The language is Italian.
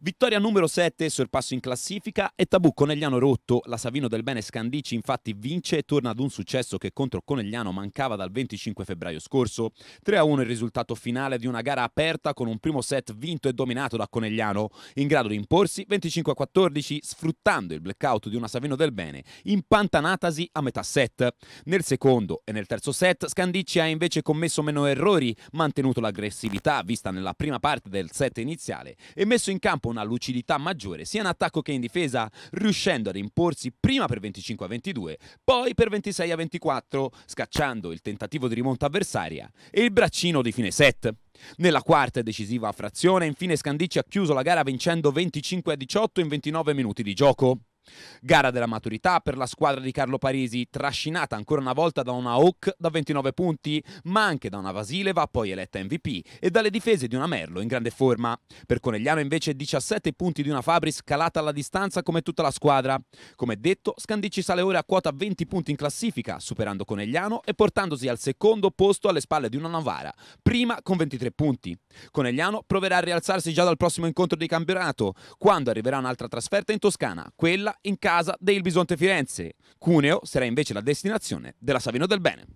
Vittoria numero 7, sorpasso in classifica e tabù Conegliano rotto. La Savino del Bene Scandici infatti vince e torna ad un successo che contro Conegliano mancava dal 25 febbraio scorso. 3-1 il risultato finale di una gara aperta con un primo set vinto e dominato da Conegliano, in grado di imporsi 25-14 sfruttando il blackout di una Savino del Bene, impantanatasi a metà set. Nel secondo e nel terzo set Scandici ha invece commesso meno errori, mantenuto l'aggressività vista nella prima parte del set iniziale e messo in campo campo una lucidità maggiore sia in attacco che in difesa, riuscendo ad imporsi prima per 25 a 22, poi per 26 a 24, scacciando il tentativo di rimonta avversaria e il braccino di fine set. Nella quarta e decisiva frazione, infine Scandicci ha chiuso la gara vincendo 25 a 18 in 29 minuti di gioco. Gara della maturità per la squadra di Carlo Parisi, trascinata ancora una volta da una Hawk da 29 punti, ma anche da una Vasileva poi eletta MVP e dalle difese di una Merlo in grande forma. Per Conegliano invece 17 punti di una Fabris calata alla distanza come tutta la squadra. Come detto, Scandicci sale ora a quota 20 punti in classifica, superando Conegliano e portandosi al secondo posto alle spalle di una Novara, prima con 23 punti. Conegliano proverà a rialzarsi già dal prossimo incontro di campionato, quando arriverà un'altra trasferta in Toscana, quella in casa del Bisonte Firenze. Cuneo sarà invece la destinazione della Savino del Bene.